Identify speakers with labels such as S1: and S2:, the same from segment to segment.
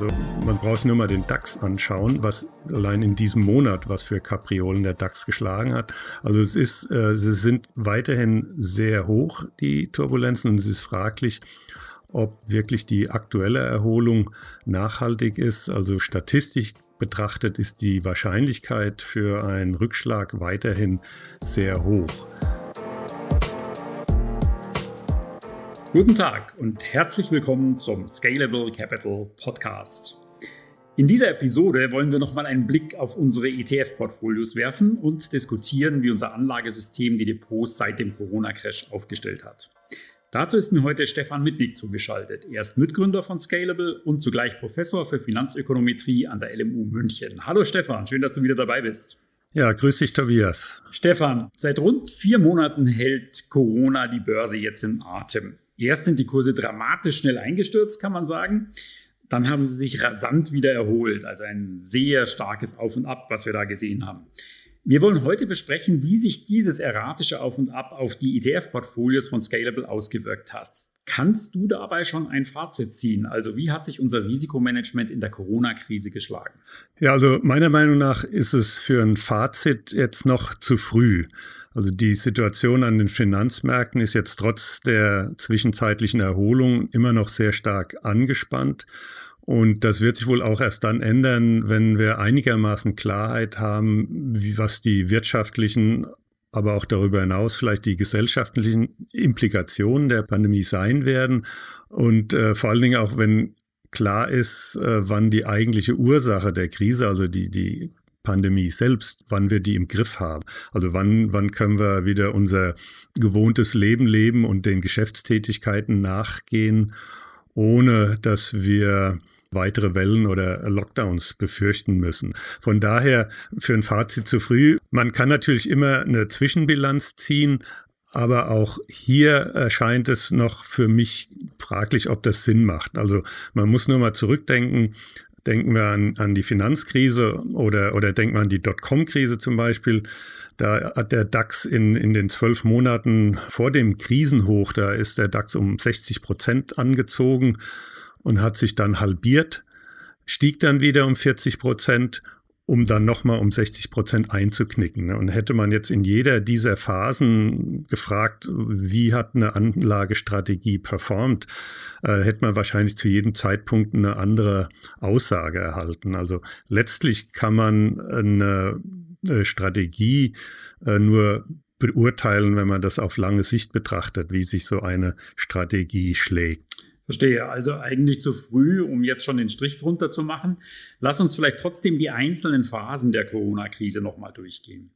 S1: Also man braucht nur mal den DAX anschauen, was allein in diesem Monat, was für Kapriolen der DAX geschlagen hat. Also es ist, äh, sie sind weiterhin sehr hoch, die Turbulenzen, und es ist fraglich, ob wirklich die aktuelle Erholung nachhaltig ist. Also statistisch betrachtet ist die Wahrscheinlichkeit für einen Rückschlag weiterhin sehr hoch.
S2: Guten Tag und herzlich willkommen zum Scalable Capital Podcast. In dieser Episode wollen wir nochmal einen Blick auf unsere ETF-Portfolios werfen und diskutieren, wie unser Anlagesystem die Depots seit dem Corona-Crash aufgestellt hat. Dazu ist mir heute Stefan Mitnick zugeschaltet. Er ist Mitgründer von Scalable und zugleich Professor für Finanzökonometrie an der LMU München. Hallo Stefan, schön, dass du wieder dabei bist. Ja, grüß dich, Tobias. Stefan, seit rund vier Monaten hält Corona die Börse jetzt im Atem. Erst sind die Kurse dramatisch schnell eingestürzt, kann man sagen. Dann haben sie sich rasant wieder erholt. Also ein sehr starkes Auf und Ab, was wir da gesehen haben. Wir wollen heute besprechen, wie sich dieses erratische Auf und Ab auf die ETF-Portfolios von Scalable ausgewirkt hat. Kannst du dabei schon ein Fazit ziehen? Also wie hat sich unser Risikomanagement in der Corona-Krise geschlagen?
S1: Ja, also meiner Meinung nach ist es für ein Fazit jetzt noch zu früh. Also die Situation an den Finanzmärkten ist jetzt trotz der zwischenzeitlichen Erholung immer noch sehr stark angespannt. Und das wird sich wohl auch erst dann ändern, wenn wir einigermaßen Klarheit haben, wie, was die wirtschaftlichen, aber auch darüber hinaus vielleicht die gesellschaftlichen Implikationen der Pandemie sein werden. Und äh, vor allen Dingen auch, wenn klar ist, äh, wann die eigentliche Ursache der Krise, also die, die Pandemie selbst, wann wir die im Griff haben. Also wann, wann können wir wieder unser gewohntes Leben leben und den Geschäftstätigkeiten nachgehen, ohne dass wir weitere Wellen oder Lockdowns befürchten müssen. Von daher für ein Fazit zu früh. Man kann natürlich immer eine Zwischenbilanz ziehen, aber auch hier erscheint es noch für mich fraglich, ob das Sinn macht. Also man muss nur mal zurückdenken. Denken wir an, an die Finanzkrise oder, oder denken wir an die Dotcom-Krise zum Beispiel. Da hat der DAX in, in den zwölf Monaten vor dem Krisenhoch, da ist der DAX um 60 Prozent angezogen und hat sich dann halbiert, stieg dann wieder um 40 Prozent, um dann nochmal um 60 Prozent einzuknicken. Ne? Und hätte man jetzt in jeder dieser Phasen gefragt, wie hat eine Anlagestrategie performt, äh, hätte man wahrscheinlich zu jedem Zeitpunkt eine andere Aussage erhalten. Also letztlich kann man eine, Strategie äh, nur beurteilen, wenn man das auf lange Sicht betrachtet, wie sich so eine Strategie schlägt.
S2: Verstehe, also eigentlich zu früh, um jetzt schon den Strich drunter zu machen. Lass uns vielleicht trotzdem die einzelnen Phasen der Corona-Krise nochmal durchgehen.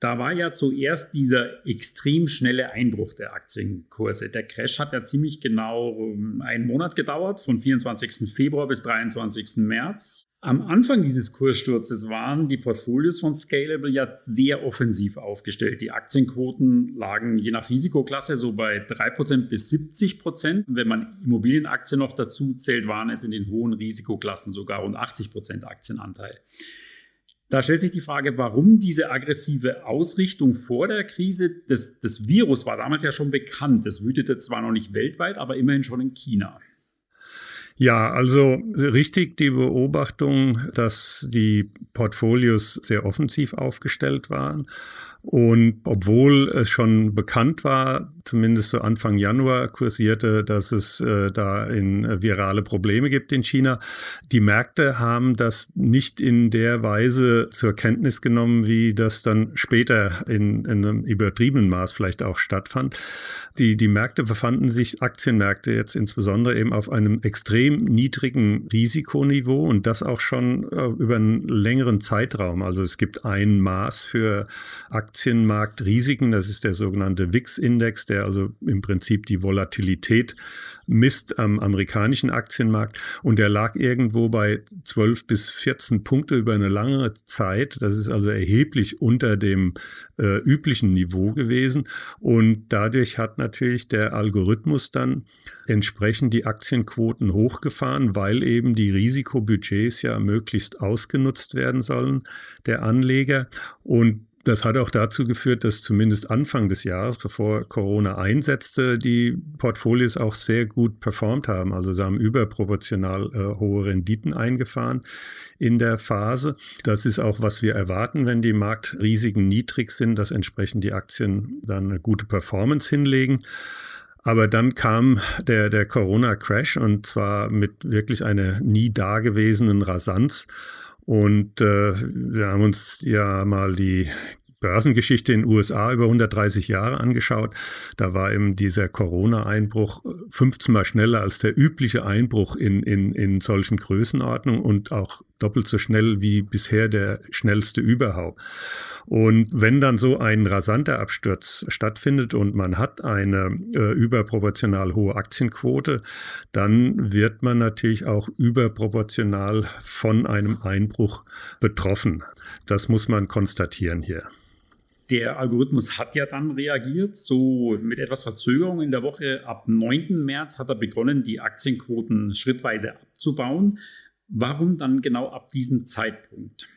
S2: Da war ja zuerst dieser extrem schnelle Einbruch der Aktienkurse. Der Crash hat ja ziemlich genau ähm, einen Monat gedauert, von 24. Februar bis 23. März. Am Anfang dieses Kurssturzes waren die Portfolios von Scalable ja sehr offensiv aufgestellt. Die Aktienquoten lagen je nach Risikoklasse so bei 3% bis 70%. Wenn man Immobilienaktien noch dazu zählt, waren es in den hohen Risikoklassen sogar rund 80% Aktienanteil. Da stellt sich die Frage, warum diese aggressive Ausrichtung vor der Krise, das, das Virus war damals ja schon bekannt, das wütete zwar noch nicht weltweit, aber immerhin schon in China.
S1: Ja, also richtig die Beobachtung, dass die Portfolios sehr offensiv aufgestellt waren. Und obwohl es schon bekannt war, zumindest so Anfang Januar kursierte, dass es äh, da in äh, virale Probleme gibt in China, die Märkte haben das nicht in der Weise zur Kenntnis genommen, wie das dann später in, in einem übertriebenen Maß vielleicht auch stattfand. Die, die Märkte befanden sich, Aktienmärkte jetzt insbesondere eben auf einem extrem niedrigen Risikoniveau und das auch schon äh, über einen längeren Zeitraum. Also es gibt ein Maß für Aktien Aktienmarktrisiken. Das ist der sogenannte VIX-Index, der also im Prinzip die Volatilität misst am amerikanischen Aktienmarkt. Und der lag irgendwo bei 12 bis 14 Punkte über eine lange Zeit. Das ist also erheblich unter dem äh, üblichen Niveau gewesen. Und dadurch hat natürlich der Algorithmus dann entsprechend die Aktienquoten hochgefahren, weil eben die Risikobudgets ja möglichst ausgenutzt werden sollen der Anleger. Und das hat auch dazu geführt, dass zumindest Anfang des Jahres, bevor Corona einsetzte, die Portfolios auch sehr gut performt haben. Also sie haben überproportional äh, hohe Renditen eingefahren in der Phase. Das ist auch, was wir erwarten, wenn die Marktrisiken niedrig sind, dass entsprechend die Aktien dann eine gute Performance hinlegen. Aber dann kam der, der Corona-Crash und zwar mit wirklich einer nie dagewesenen Rasanz. Und äh, wir haben uns ja mal die Börsengeschichte in den USA über 130 Jahre angeschaut. Da war eben dieser Corona-Einbruch 15 äh, Mal schneller als der übliche Einbruch in, in, in solchen Größenordnungen und auch doppelt so schnell wie bisher der schnellste überhaupt. Und wenn dann so ein rasanter Absturz stattfindet und man hat eine äh, überproportional hohe Aktienquote, dann wird man natürlich auch überproportional von einem Einbruch betroffen. Das muss man konstatieren
S2: hier. Der Algorithmus hat ja dann reagiert, so mit etwas Verzögerung in der Woche. Ab 9. März hat er begonnen, die Aktienquoten schrittweise abzubauen. Warum dann genau ab diesem Zeitpunkt?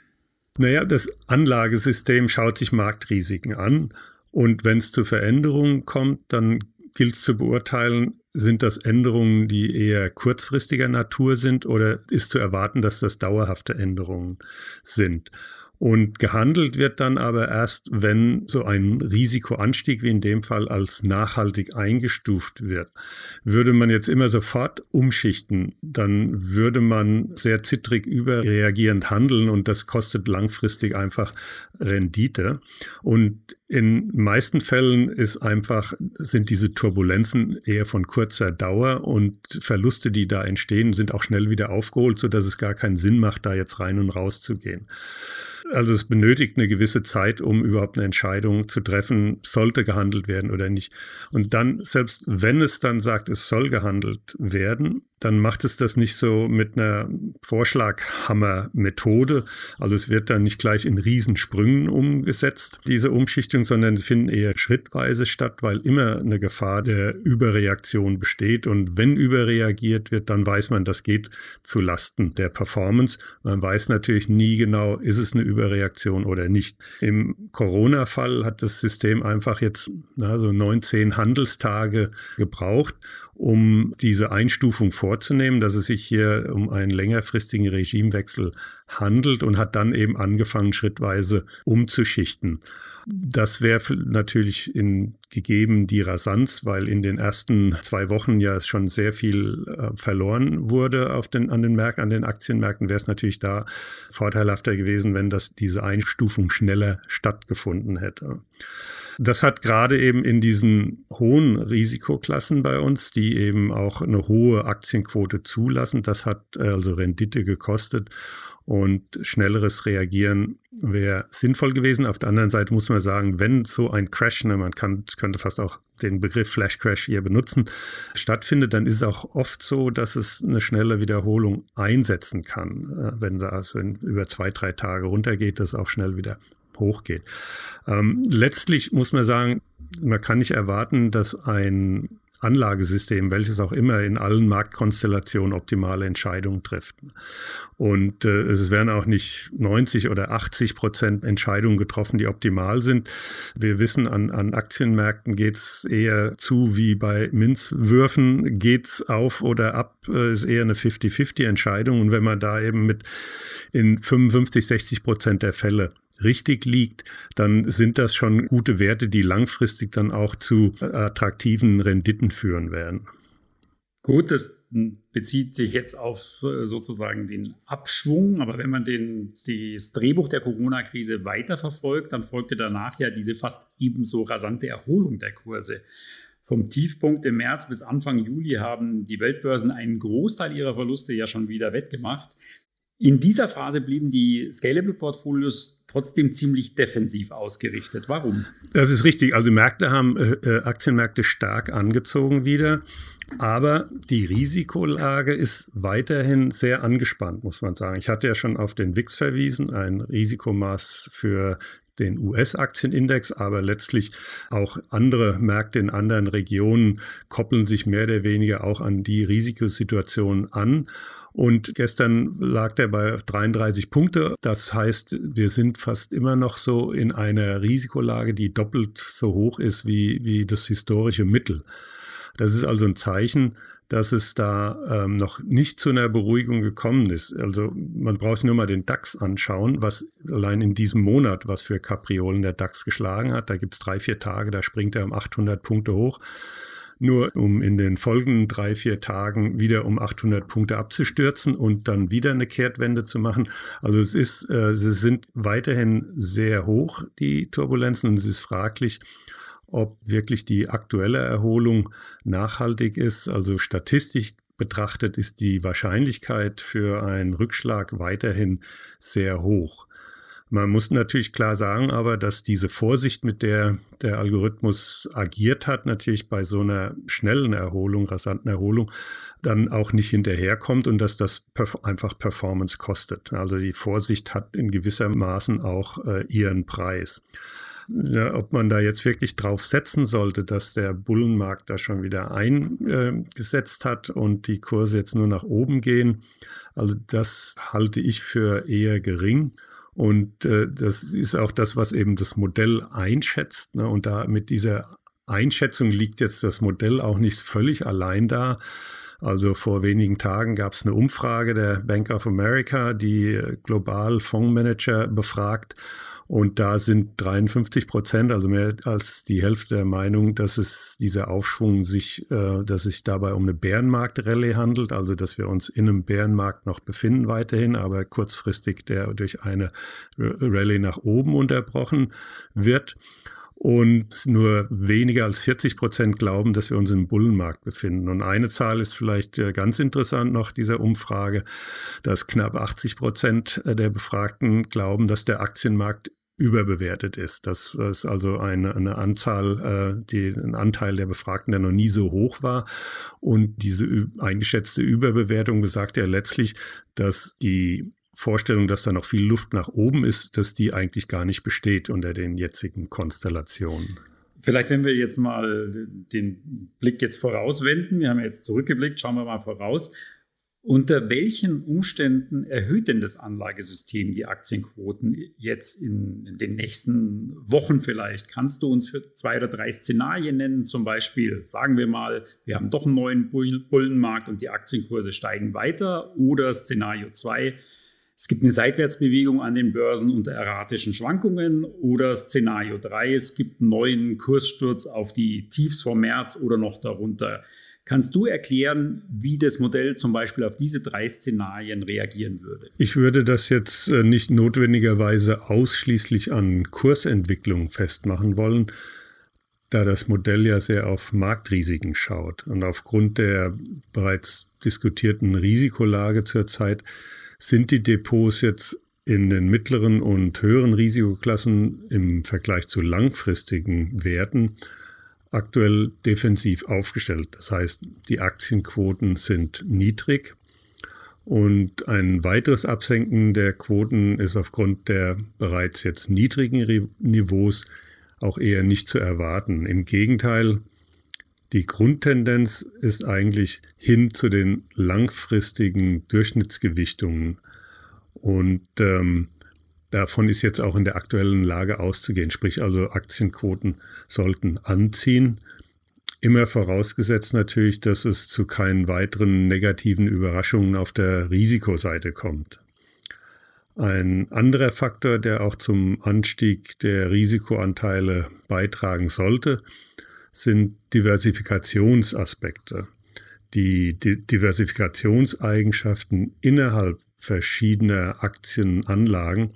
S1: Naja, das Anlagesystem schaut sich Marktrisiken an und wenn es zu Veränderungen kommt, dann gilt es zu beurteilen, sind das Änderungen, die eher kurzfristiger Natur sind oder ist zu erwarten, dass das dauerhafte Änderungen sind. Und gehandelt wird dann aber erst, wenn so ein Risikoanstieg wie in dem Fall als nachhaltig eingestuft wird. Würde man jetzt immer sofort umschichten, dann würde man sehr zittrig überreagierend handeln und das kostet langfristig einfach Rendite. Und in meisten Fällen ist einfach, sind diese Turbulenzen eher von kurzer Dauer und Verluste, die da entstehen, sind auch schnell wieder aufgeholt, sodass es gar keinen Sinn macht, da jetzt rein und raus zu gehen. Also es benötigt eine gewisse Zeit, um überhaupt eine Entscheidung zu treffen, sollte gehandelt werden oder nicht. Und dann, selbst wenn es dann sagt, es soll gehandelt werden, dann macht es das nicht so mit einer Vorschlaghammer-Methode. Also es wird dann nicht gleich in Riesensprüngen umgesetzt, diese Umschichtung Richtung, sondern sie finden eher schrittweise statt, weil immer eine Gefahr der Überreaktion besteht. Und wenn überreagiert wird, dann weiß man, das geht zu Lasten der Performance. Man weiß natürlich nie genau, ist es eine Überreaktion oder nicht. Im Corona-Fall hat das System einfach jetzt na, so 19 Handelstage gebraucht, um diese Einstufung vorzunehmen, dass es sich hier um einen längerfristigen Regimewechsel handelt und hat dann eben angefangen, schrittweise umzuschichten. Das wäre natürlich in, gegeben die Rasanz, weil in den ersten zwei Wochen ja schon sehr viel äh, verloren wurde auf den, an den Märkten, an den Aktienmärkten, wäre es natürlich da vorteilhafter gewesen, wenn das diese Einstufung schneller stattgefunden hätte. Das hat gerade eben in diesen hohen Risikoklassen bei uns, die eben auch eine hohe Aktienquote zulassen, das hat äh, also Rendite gekostet und schnelleres Reagieren wäre sinnvoll gewesen. Auf der anderen Seite muss man sagen, wenn so ein Crash, ne, man kann, könnte fast auch den Begriff Flash Crash hier benutzen, stattfindet, dann ist es auch oft so, dass es eine schnelle Wiederholung einsetzen kann. Äh, wenn das wenn über zwei, drei Tage runtergeht, das auch schnell wieder hochgeht. Ähm, letztlich muss man sagen, man kann nicht erwarten, dass ein Anlagesystem, welches auch immer, in allen Marktkonstellationen optimale Entscheidungen trifft. Und äh, es werden auch nicht 90 oder 80 Prozent Entscheidungen getroffen, die optimal sind. Wir wissen, an, an Aktienmärkten geht's eher zu wie bei Minzwürfen, geht's auf oder ab, äh, ist eher eine 50-50-Entscheidung. Und wenn man da eben mit in 55, 60 Prozent der Fälle richtig liegt, dann sind das schon gute Werte, die langfristig dann auch zu äh, attraktiven Renditen
S2: führen werden. Gut, das bezieht sich jetzt auf äh, sozusagen den Abschwung, aber wenn man den, das Drehbuch der Corona-Krise weiterverfolgt, dann folgte danach ja diese fast ebenso rasante Erholung der Kurse. Vom Tiefpunkt im März bis Anfang Juli haben die Weltbörsen einen Großteil ihrer Verluste ja schon wieder wettgemacht. In dieser Phase blieben die Scalable-Portfolios trotzdem ziemlich defensiv ausgerichtet. Warum?
S1: Das ist richtig. Also Märkte haben äh, äh, Aktienmärkte stark angezogen wieder. Aber die Risikolage ist weiterhin sehr angespannt, muss man sagen. Ich hatte ja schon auf den WIX verwiesen, ein Risikomaß für den US-Aktienindex, aber letztlich auch andere Märkte in anderen Regionen koppeln sich mehr oder weniger auch an die Risikosituation an. Und gestern lag der bei 33 Punkte. Das heißt, wir sind fast immer noch so in einer Risikolage, die doppelt so hoch ist wie, wie das historische Mittel. Das ist also ein Zeichen, dass es da ähm, noch nicht zu einer Beruhigung gekommen ist. Also man braucht sich nur mal den DAX anschauen, was allein in diesem Monat, was für Kapriolen der DAX geschlagen hat. Da gibt es drei, vier Tage, da springt er um 800 Punkte hoch nur um in den folgenden drei, vier Tagen wieder um 800 Punkte abzustürzen und dann wieder eine Kehrtwende zu machen. Also es ist, äh, sie sind weiterhin sehr hoch, die Turbulenzen, und es ist fraglich, ob wirklich die aktuelle Erholung nachhaltig ist. Also statistisch betrachtet ist die Wahrscheinlichkeit für einen Rückschlag weiterhin sehr hoch. Man muss natürlich klar sagen, aber dass diese Vorsicht, mit der der Algorithmus agiert hat, natürlich bei so einer schnellen Erholung, rasanten Erholung, dann auch nicht hinterherkommt und dass das perf einfach Performance kostet. Also die Vorsicht hat in gewisser Maßen auch äh, ihren Preis. Ja, ob man da jetzt wirklich drauf setzen sollte, dass der Bullenmarkt da schon wieder eingesetzt äh, hat und die Kurse jetzt nur nach oben gehen, also das halte ich für eher gering. Und äh, das ist auch das, was eben das Modell einschätzt. Ne? Und da mit dieser Einschätzung liegt jetzt das Modell auch nicht völlig allein da. Also vor wenigen Tagen gab es eine Umfrage der Bank of America, die äh, global Fondsmanager befragt. Und da sind 53 Prozent, also mehr als die Hälfte der Meinung, dass es dieser Aufschwung sich, äh, dass sich dabei um eine Bärenmarkt-Rallye handelt, also dass wir uns in einem Bärenmarkt noch befinden weiterhin, aber kurzfristig der durch eine äh, Rallye nach oben unterbrochen wird und nur weniger als 40 Prozent glauben, dass wir uns im Bullenmarkt befinden. Und eine Zahl ist vielleicht äh, ganz interessant noch dieser Umfrage, dass knapp 80 Prozent äh, der Befragten glauben, dass der Aktienmarkt überbewertet ist. Das ist also eine, eine Anzahl, äh, die, ein Anteil der Befragten, der noch nie so hoch war. Und diese eingeschätzte Überbewertung besagt ja letztlich, dass die Vorstellung, dass da noch viel Luft nach oben ist, dass die eigentlich gar nicht besteht unter den
S2: jetzigen Konstellationen. Vielleicht, wenn wir jetzt mal den Blick jetzt vorauswenden, wir haben jetzt zurückgeblickt, schauen wir mal voraus. Unter welchen Umständen erhöht denn das Anlagesystem die Aktienquoten jetzt in den nächsten Wochen vielleicht? Kannst du uns für zwei oder drei Szenarien nennen? Zum Beispiel, sagen wir mal, wir haben doch einen neuen Bullenmarkt und die Aktienkurse steigen weiter. Oder Szenario 2, es gibt eine Seitwärtsbewegung an den Börsen unter erratischen Schwankungen oder Szenario 3, es gibt einen neuen Kurssturz auf die Tiefs vor März oder noch darunter. Kannst du erklären, wie das Modell zum Beispiel auf diese drei Szenarien reagieren würde?
S1: Ich würde das jetzt äh, nicht notwendigerweise ausschließlich an Kursentwicklungen festmachen wollen, da das Modell ja sehr auf Marktrisiken schaut. Und aufgrund der bereits diskutierten Risikolage zurzeit sind die Depots jetzt in den mittleren und höheren Risikoklassen im Vergleich zu langfristigen Werten aktuell defensiv aufgestellt. Das heißt, die Aktienquoten sind niedrig und ein weiteres Absenken der Quoten ist aufgrund der bereits jetzt niedrigen Niveaus auch eher nicht zu erwarten. Im Gegenteil, die Grundtendenz ist eigentlich hin zu den langfristigen Durchschnittsgewichtungen. Und ähm, davon ist jetzt auch in der aktuellen Lage auszugehen. Sprich also Aktienquoten sollten anziehen. Immer vorausgesetzt natürlich, dass es zu keinen weiteren negativen Überraschungen auf der Risikoseite kommt. Ein anderer Faktor, der auch zum Anstieg der Risikoanteile beitragen sollte, sind Diversifikationsaspekte. Die D Diversifikationseigenschaften innerhalb verschiedener Aktienanlagen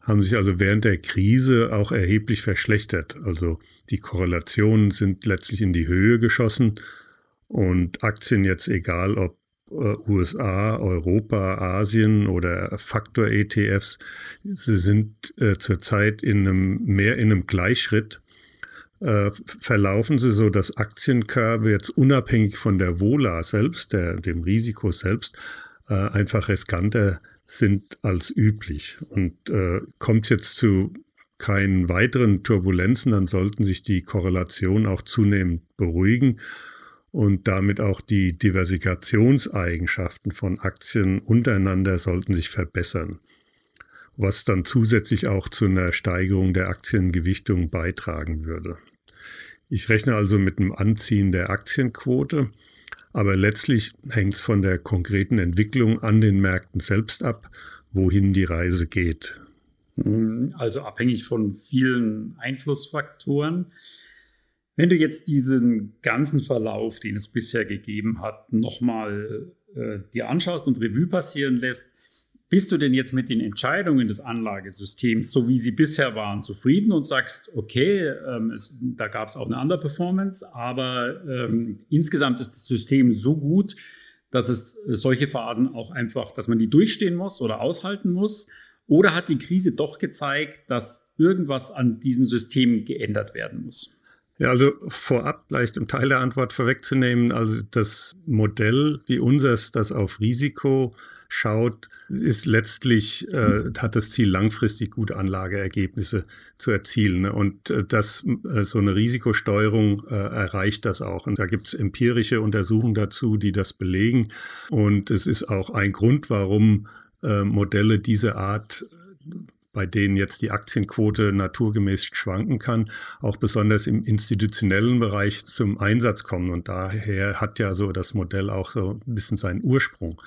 S1: haben sich also während der Krise auch erheblich verschlechtert. Also die Korrelationen sind letztlich in die Höhe geschossen und Aktien jetzt egal ob äh, USA, Europa, Asien oder Faktor-ETFs sind äh, zurzeit in einem, mehr in einem Gleichschritt äh, verlaufen sie so, dass Aktienkörbe jetzt unabhängig von der Vola selbst, der, dem Risiko selbst, äh, einfach riskanter sind als üblich. Und äh, kommt es jetzt zu keinen weiteren Turbulenzen, dann sollten sich die Korrelationen auch zunehmend beruhigen und damit auch die Diversifikationseigenschaften von Aktien untereinander sollten sich verbessern was dann zusätzlich auch zu einer Steigerung der Aktiengewichtung beitragen würde. Ich rechne also mit einem Anziehen der Aktienquote, aber letztlich hängt es von der konkreten Entwicklung an den Märkten selbst ab, wohin die Reise geht.
S2: Also abhängig von vielen Einflussfaktoren. Wenn du jetzt diesen ganzen Verlauf, den es bisher gegeben hat, nochmal äh, dir anschaust und Revue passieren lässt, bist du denn jetzt mit den Entscheidungen des Anlagesystems, so wie sie bisher waren, zufrieden und sagst, okay, ähm, es, da gab es auch eine Underperformance, aber ähm, insgesamt ist das System so gut, dass es äh, solche Phasen auch einfach, dass man die durchstehen muss oder aushalten muss? Oder hat die Krise doch gezeigt, dass irgendwas an diesem System geändert werden muss? Ja, also vorab gleich im Teil der Antwort
S1: vorwegzunehmen, also das Modell wie unseres, das auf Risiko schaut, ist letztlich, äh, hat das Ziel, langfristig gute Anlageergebnisse zu erzielen. Ne? Und äh, das, äh, so eine Risikosteuerung äh, erreicht das auch. Und da gibt es empirische Untersuchungen dazu, die das belegen. Und es ist auch ein Grund, warum äh, Modelle dieser Art bei denen jetzt die Aktienquote naturgemäß schwanken kann, auch besonders im institutionellen Bereich zum Einsatz kommen. Und daher hat ja so das Modell auch so ein bisschen seinen Ursprung.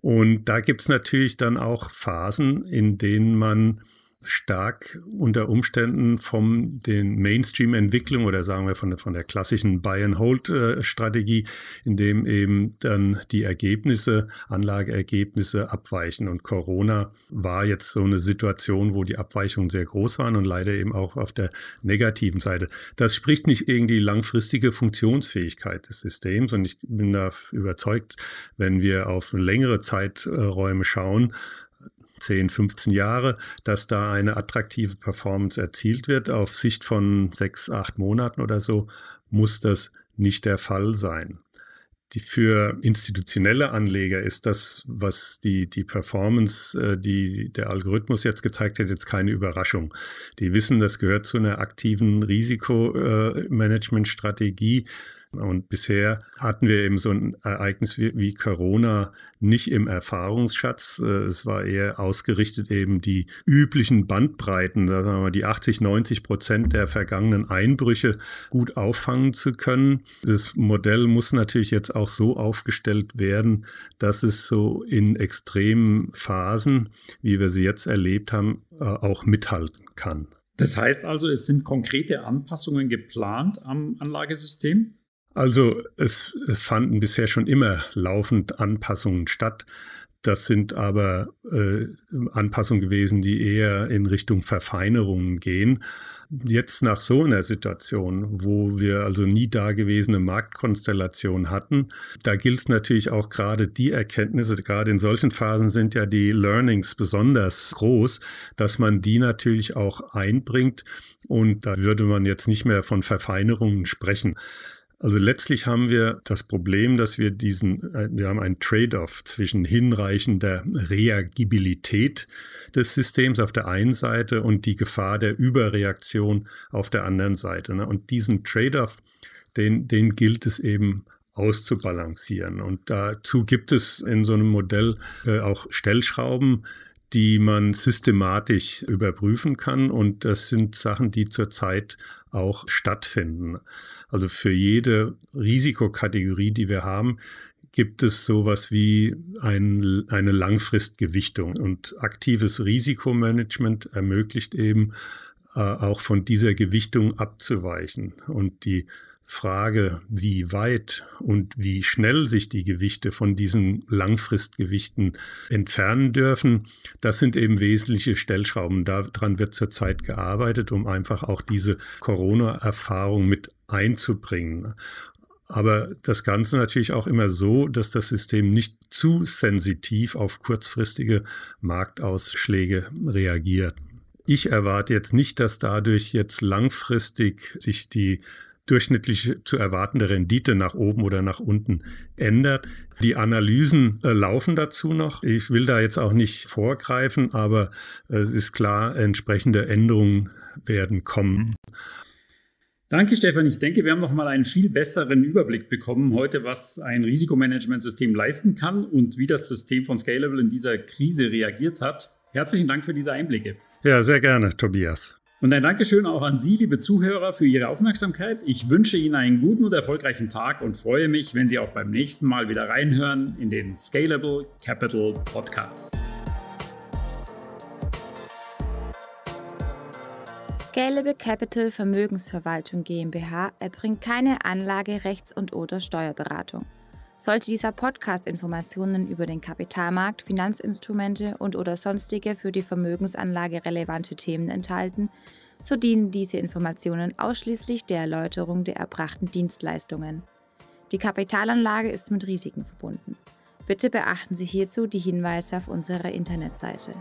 S1: Und da gibt es natürlich dann auch Phasen, in denen man stark unter Umständen von den mainstream entwicklungen oder sagen wir von, von der klassischen Buy-and-Hold-Strategie, äh, in dem eben dann die Ergebnisse, Anlageergebnisse abweichen. Und Corona war jetzt so eine Situation, wo die Abweichungen sehr groß waren und leider eben auch auf der negativen Seite. Das spricht nicht gegen die langfristige Funktionsfähigkeit des Systems und ich bin da überzeugt, wenn wir auf längere Zeiträume schauen, 10, 15 Jahre, dass da eine attraktive Performance erzielt wird. Auf Sicht von sechs, acht Monaten oder so muss das nicht der Fall sein. Die für institutionelle Anleger ist das, was die, die Performance, äh, die der Algorithmus jetzt gezeigt hat, jetzt keine Überraschung. Die wissen, das gehört zu einer aktiven Risikomanagementstrategie. strategie und bisher hatten wir eben so ein Ereignis wie, wie Corona nicht im Erfahrungsschatz. Äh, es war eher ausgerichtet eben die üblichen Bandbreiten, sagen wir die 80, 90 Prozent der vergangenen Einbrüche gut auffangen zu können. Das Modell muss natürlich jetzt auch so aufgestellt werden, dass es so in extremen Phasen, wie wir sie jetzt erlebt haben, äh, auch mithalten kann. Das heißt
S2: also, es sind konkrete Anpassungen geplant am Anlagesystem?
S1: Also es fanden bisher schon immer laufend Anpassungen statt. Das sind aber äh, Anpassungen gewesen, die eher in Richtung Verfeinerungen gehen. Jetzt nach so einer Situation, wo wir also nie dagewesene Marktkonstellation hatten, da gilt es natürlich auch gerade die Erkenntnisse, gerade in solchen Phasen sind ja die Learnings besonders groß, dass man die natürlich auch einbringt und da würde man jetzt nicht mehr von Verfeinerungen sprechen. Also letztlich haben wir das Problem, dass wir diesen, äh, wir haben einen Trade-off zwischen hinreichender Reagibilität des Systems auf der einen Seite und die Gefahr der Überreaktion auf der anderen Seite. Ne? Und diesen Trade-off, den, den gilt es eben auszubalancieren. Und dazu gibt es in so einem Modell äh, auch Stellschrauben, die man systematisch überprüfen kann. Und das sind Sachen, die zurzeit auch stattfinden. Also für jede Risikokategorie, die wir haben, gibt es sowas wie ein, eine Langfristgewichtung. Und aktives Risikomanagement ermöglicht eben äh, auch von dieser Gewichtung abzuweichen. Und die Frage, wie weit und wie schnell sich die Gewichte von diesen Langfristgewichten entfernen dürfen, das sind eben wesentliche Stellschrauben. Daran wird zurzeit gearbeitet, um einfach auch diese Corona-Erfahrung mit einzubringen. Aber das Ganze natürlich auch immer so, dass das System nicht zu sensitiv auf kurzfristige Marktausschläge reagiert. Ich erwarte jetzt nicht, dass dadurch jetzt langfristig sich die durchschnittlich zu erwartende Rendite nach oben oder nach unten ändert. Die Analysen äh, laufen dazu noch. Ich will da jetzt auch nicht vorgreifen, aber äh, es ist klar, entsprechende Änderungen werden kommen. Mhm.
S2: Danke, Stefan. Ich denke, wir haben noch mal einen viel besseren Überblick bekommen heute, was ein Risikomanagementsystem leisten kann und wie das System von Scalable in dieser Krise reagiert hat. Herzlichen Dank für diese Einblicke. Ja, sehr gerne, Tobias. Und ein Dankeschön auch an Sie, liebe Zuhörer, für Ihre Aufmerksamkeit. Ich wünsche Ihnen einen guten und erfolgreichen Tag und freue mich, wenn Sie auch beim nächsten Mal wieder reinhören in den Scalable Capital Podcast. Scalable Capital Vermögensverwaltung GmbH erbringt keine Anlage-, Rechts- und/oder Steuerberatung. Sollte dieser Podcast Informationen über den Kapitalmarkt, Finanzinstrumente und/oder sonstige für die Vermögensanlage relevante Themen enthalten, so dienen diese Informationen ausschließlich der Erläuterung der erbrachten Dienstleistungen. Die Kapitalanlage ist mit Risiken verbunden. Bitte beachten Sie hierzu die Hinweise auf unserer Internetseite.